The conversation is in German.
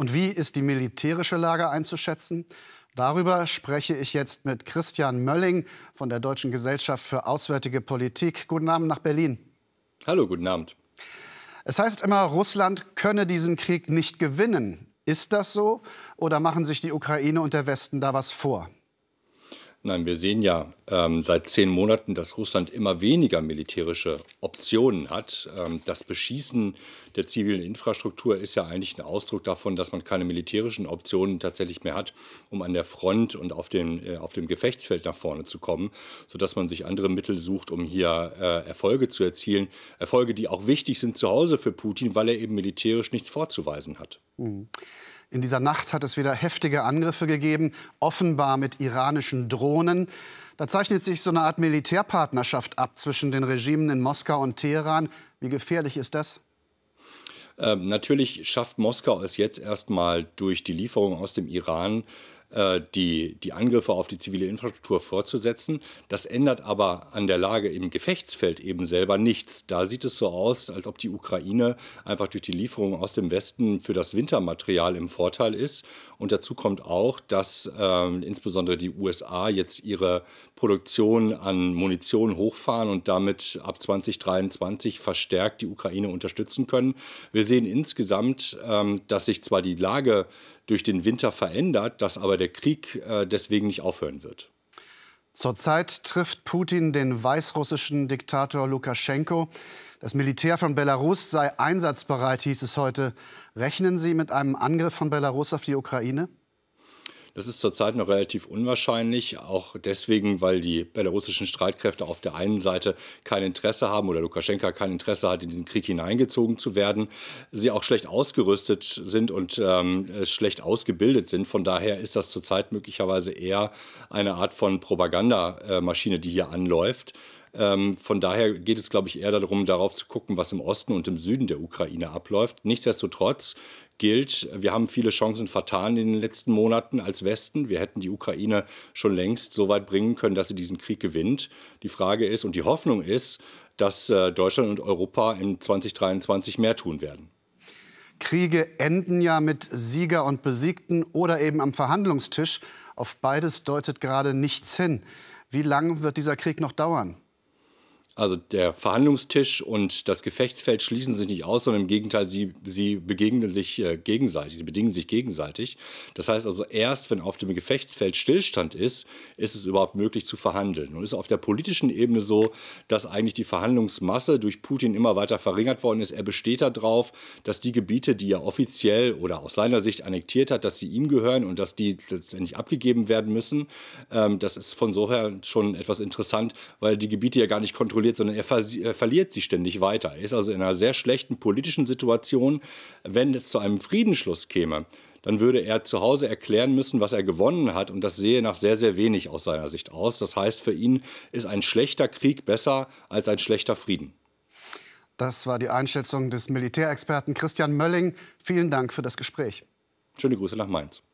Und wie ist die militärische Lage einzuschätzen? Darüber spreche ich jetzt mit Christian Mölling von der Deutschen Gesellschaft für Auswärtige Politik. Guten Abend nach Berlin. Hallo, guten Abend. Es heißt immer, Russland könne diesen Krieg nicht gewinnen. Ist das so oder machen sich die Ukraine und der Westen da was vor? Nein, wir sehen ja ähm, seit zehn Monaten, dass Russland immer weniger militärische Optionen hat. Ähm, das Beschießen der zivilen Infrastruktur ist ja eigentlich ein Ausdruck davon, dass man keine militärischen Optionen tatsächlich mehr hat, um an der Front und auf, den, äh, auf dem Gefechtsfeld nach vorne zu kommen, sodass man sich andere Mittel sucht, um hier äh, Erfolge zu erzielen. Erfolge, die auch wichtig sind zu Hause für Putin, weil er eben militärisch nichts vorzuweisen hat. Mhm. In dieser Nacht hat es wieder heftige Angriffe gegeben, offenbar mit iranischen Drohnen. Da zeichnet sich so eine Art Militärpartnerschaft ab zwischen den Regimen in Moskau und Teheran. Wie gefährlich ist das? Ähm, natürlich schafft Moskau es jetzt erstmal durch die Lieferung aus dem Iran äh, die, die Angriffe auf die zivile Infrastruktur fortzusetzen. Das ändert aber an der Lage im Gefechtsfeld eben selber nichts. Da sieht es so aus, als ob die Ukraine einfach durch die Lieferung aus dem Westen für das Wintermaterial im Vorteil ist. Und dazu kommt auch, dass ähm, insbesondere die USA jetzt ihre Produktion an Munition hochfahren und damit ab 2023 verstärkt die Ukraine unterstützen können. Wir sehen insgesamt, ähm, dass sich zwar die Lage durch den Winter verändert, dass aber der Krieg äh, deswegen nicht aufhören wird. Zurzeit trifft Putin den weißrussischen Diktator Lukaschenko. Das Militär von Belarus sei einsatzbereit, hieß es heute. Rechnen Sie mit einem Angriff von Belarus auf die Ukraine? Das ist zurzeit noch relativ unwahrscheinlich, auch deswegen, weil die belarussischen Streitkräfte auf der einen Seite kein Interesse haben oder Lukaschenka kein Interesse hat, in diesen Krieg hineingezogen zu werden, sie auch schlecht ausgerüstet sind und ähm, äh, schlecht ausgebildet sind. Von daher ist das zurzeit möglicherweise eher eine Art von Propagandamaschine, die hier anläuft. Ähm, von daher geht es, glaube ich, eher darum, darauf zu gucken, was im Osten und im Süden der Ukraine abläuft. Nichtsdestotrotz gilt, wir haben viele Chancen vertan in den letzten Monaten als Westen. Wir hätten die Ukraine schon längst so weit bringen können, dass sie diesen Krieg gewinnt. Die Frage ist und die Hoffnung ist, dass äh, Deutschland und Europa im 2023 mehr tun werden. Kriege enden ja mit Sieger und Besiegten oder eben am Verhandlungstisch. Auf beides deutet gerade nichts hin. Wie lange wird dieser Krieg noch dauern? Also der Verhandlungstisch und das Gefechtsfeld schließen sich nicht aus, sondern im Gegenteil, sie, sie begegnen sich äh, gegenseitig, sie bedingen sich gegenseitig. Das heißt also, erst wenn auf dem Gefechtsfeld Stillstand ist, ist es überhaupt möglich zu verhandeln. Und ist auf der politischen Ebene so, dass eigentlich die Verhandlungsmasse durch Putin immer weiter verringert worden ist. Er besteht darauf, dass die Gebiete, die er offiziell oder aus seiner Sicht annektiert hat, dass sie ihm gehören und dass die letztendlich abgegeben werden müssen. Ähm, das ist von so her schon etwas interessant, weil die Gebiete ja gar nicht kontrolliert verliert, sondern er, ver er verliert sie ständig weiter. Er ist also in einer sehr schlechten politischen Situation. Wenn es zu einem Friedensschluss käme, dann würde er zu Hause erklären müssen, was er gewonnen hat. Und das sehe nach sehr, sehr wenig aus seiner Sicht aus. Das heißt, für ihn ist ein schlechter Krieg besser als ein schlechter Frieden. Das war die Einschätzung des Militärexperten Christian Mölling. Vielen Dank für das Gespräch. Schöne Grüße nach Mainz.